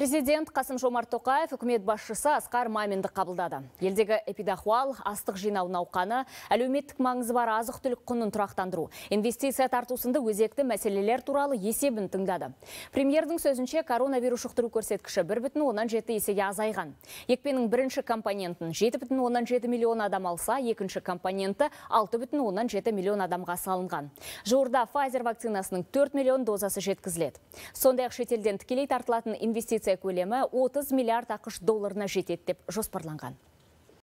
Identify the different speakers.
Speaker 1: Президент Қасым Жомарт Тоқаев үкімет басшысы Асқар Маминді қабылдады. Елдегі эпидахуал, астық жинау науқаны, әлеуметтік маңызы бар азық түлік құнын тұрақтандыру, инвестиция тартусынды өзекті мәселелер туралы есебін тыңдады. Премьердің сөзінше коронавирус жұқтыру көрсеткіші 1,7 есеге азайған. Екпенің бірінші компонентін 7,7 миллион адам алса, екінші компоненті 6,7 миллион адамға салынған. Жуырда Pfizer вакцинасының 4 миллион дозасы жеткізіледі. Сондай ақ шетелден тікелей тартылатын инвестиция инвестиция көлемі 30 миллиард ақыш долларына жететтеп жоспарланған